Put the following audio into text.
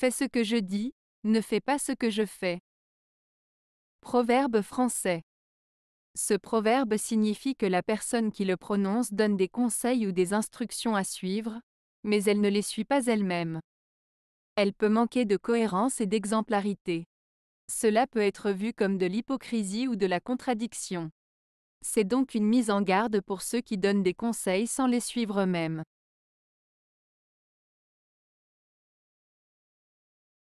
Fais ce que je dis, ne fais pas ce que je fais. Proverbe français. Ce proverbe signifie que la personne qui le prononce donne des conseils ou des instructions à suivre, mais elle ne les suit pas elle-même. Elle peut manquer de cohérence et d'exemplarité. Cela peut être vu comme de l'hypocrisie ou de la contradiction. C'est donc une mise en garde pour ceux qui donnent des conseils sans les suivre eux-mêmes.